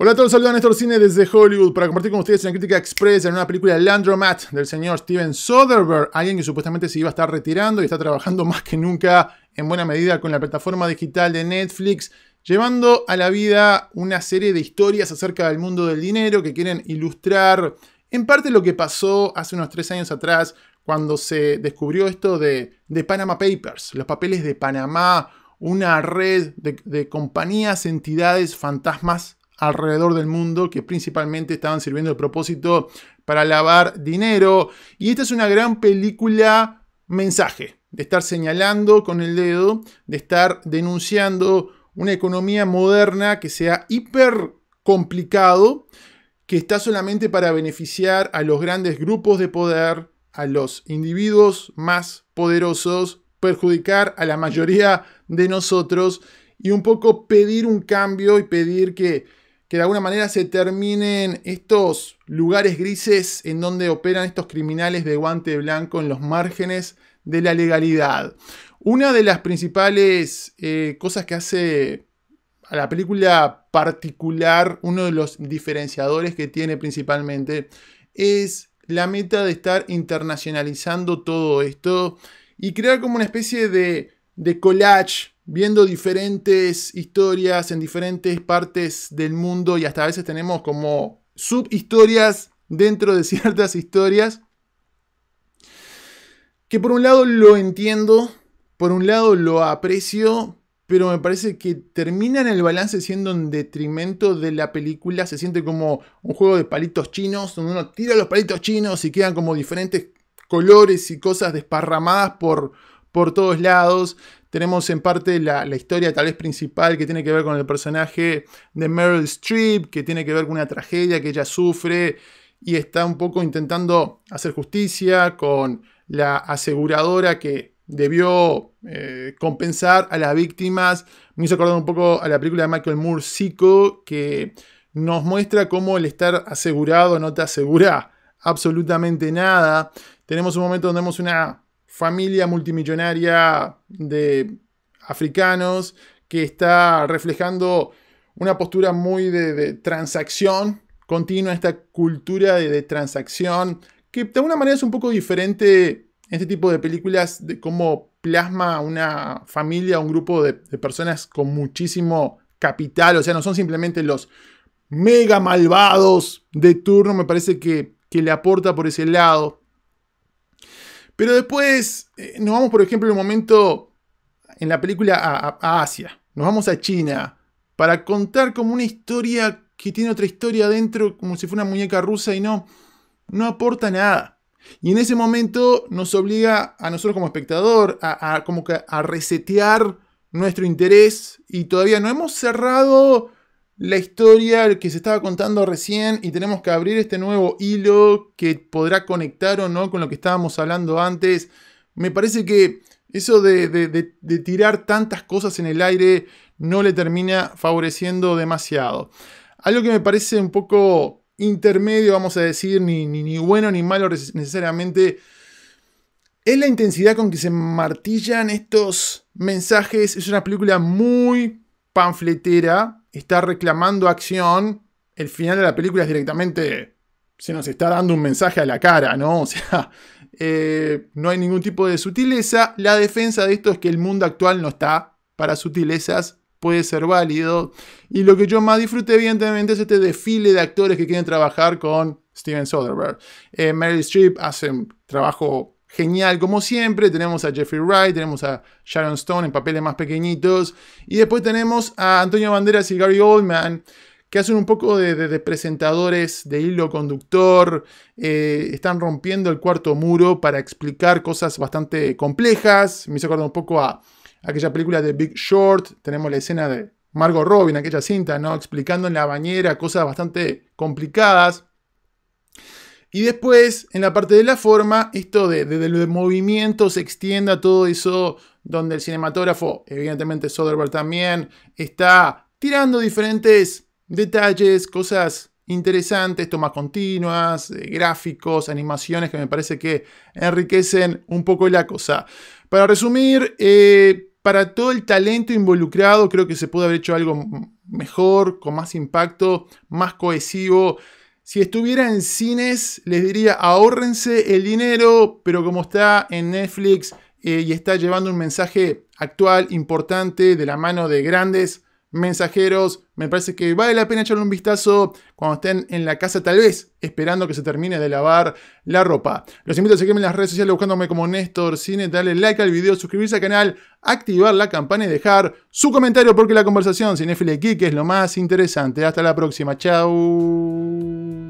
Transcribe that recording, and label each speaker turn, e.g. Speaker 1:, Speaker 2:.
Speaker 1: Hola a todos, saludos a Néstor Cine desde Hollywood para compartir con ustedes una crítica express en una película Landromat del señor Steven Soderbergh, alguien que supuestamente se iba a estar retirando y está trabajando más que nunca en buena medida con la plataforma digital de Netflix, llevando a la vida una serie de historias acerca del mundo del dinero que quieren ilustrar en parte lo que pasó hace unos tres años atrás cuando se descubrió esto de, de Panama Papers, los papeles de Panamá, una red de, de compañías, entidades, fantasmas alrededor del mundo que principalmente estaban sirviendo de propósito para lavar dinero. Y esta es una gran película mensaje, de estar señalando con el dedo, de estar denunciando una economía moderna que sea hiper complicado, que está solamente para beneficiar a los grandes grupos de poder, a los individuos más poderosos, perjudicar a la mayoría de nosotros y un poco pedir un cambio y pedir que que de alguna manera se terminen estos lugares grises en donde operan estos criminales de guante blanco en los márgenes de la legalidad. Una de las principales eh, cosas que hace a la película particular, uno de los diferenciadores que tiene principalmente, es la meta de estar internacionalizando todo esto y crear como una especie de, de collage viendo diferentes historias en diferentes partes del mundo y hasta a veces tenemos como subhistorias dentro de ciertas historias. Que por un lado lo entiendo, por un lado lo aprecio, pero me parece que termina en el balance siendo en detrimento de la película. Se siente como un juego de palitos chinos, donde uno tira los palitos chinos y quedan como diferentes colores y cosas desparramadas por, por todos lados. Tenemos en parte la, historia tal vez principal que tiene que ver con el personaje de Meryl Streep, que tiene que ver con una tragedia que ella sufre y está un poco intentando hacer justicia con la aseguradora que debió eh, compensar a las víctimas. Me hizo acordar un poco a la película de Michael Moore, Psycho, que nos muestra cómo el estar asegurado no te asegura absolutamente nada. Tenemos un momento donde vemos una familia multimillonaria de africanos que está reflejando una postura muy de, transacción continua, esta cultura de, transacción, que de alguna manera es un poco diferente este tipo de películas, de cómo plasma una familia, un grupo de, personas con muchísimo capital, o sea, no son simplemente los mega malvados de turno, me parece que, que le aporta por ese lado. Pero después eh, nos vamos, por ejemplo, en un momento en la película a, Asia, nos vamos a China, para contar como una historia que tiene otra historia adentro, como si fuera una muñeca rusa y no, no aporta nada. Y en ese momento nos obliga a nosotros como espectador a, como a resetear nuestro interés y todavía no hemos cerrado la historia que se estaba contando recién y tenemos que abrir este nuevo hilo que podrá conectar o no con lo que estábamos hablando antes. Me parece que eso de, tirar tantas cosas en el aire no le termina favoreciendo demasiado. Algo que me parece un poco intermedio, vamos a decir, ni, ni, ni bueno ni malo necesariamente, es la intensidad con que se martillan estos mensajes. Es una película muy panfletera, está reclamando acción, el final de la película es directamente. Se nos está dando un mensaje a la cara, ¿no? O sea, eh, no hay ningún tipo de sutileza. La defensa de esto es que el mundo actual no está para sutilezas, puede ser válido. Y lo que yo más disfruté, evidentemente, es este desfile de actores que quieren trabajar con Steven Soderbergh. Eh, Meryl Streep hace un trabajo genial como siempre. Tenemos a Jeffrey Wright, tenemos a Sharon Stone en papeles más pequeñitos. Y después tenemos a Antonio Banderas y Gary Oldman, que hacen un poco de, presentadores de hilo conductor. Eh, están rompiendo el cuarto muro para explicar cosas bastante complejas. Me hizo un poco a, aquella película de Big Short. Tenemos la escena de Margot Robin, aquella cinta, ¿no? Explicando en la bañera cosas bastante complicadas. Y después, en la parte de la forma, esto de, desde de movimiento se extienda todo eso donde el cinematógrafo, evidentemente Soderbergh también, está tirando diferentes detalles, cosas interesantes, tomas continuas, eh, gráficos, animaciones que me parece que enriquecen un poco la cosa. Para resumir, eh, para todo el talento involucrado creo que se puede haber hecho algo mejor, con más impacto, más cohesivo. Si estuviera en cines, les diría ahórrense el dinero, pero como está en Netflix eh, y está llevando un mensaje actual importante de la mano de grandes mensajeros. Me parece que vale la pena echarle un vistazo cuando estén en la casa, tal vez esperando que se termine de lavar la ropa. Los invito a seguirme en las redes sociales buscándome como Néstor Cine, darle like al video, suscribirse al canal, activar la campana y dejar su comentario porque la conversación Cinefile es lo más interesante. Hasta la próxima, chao.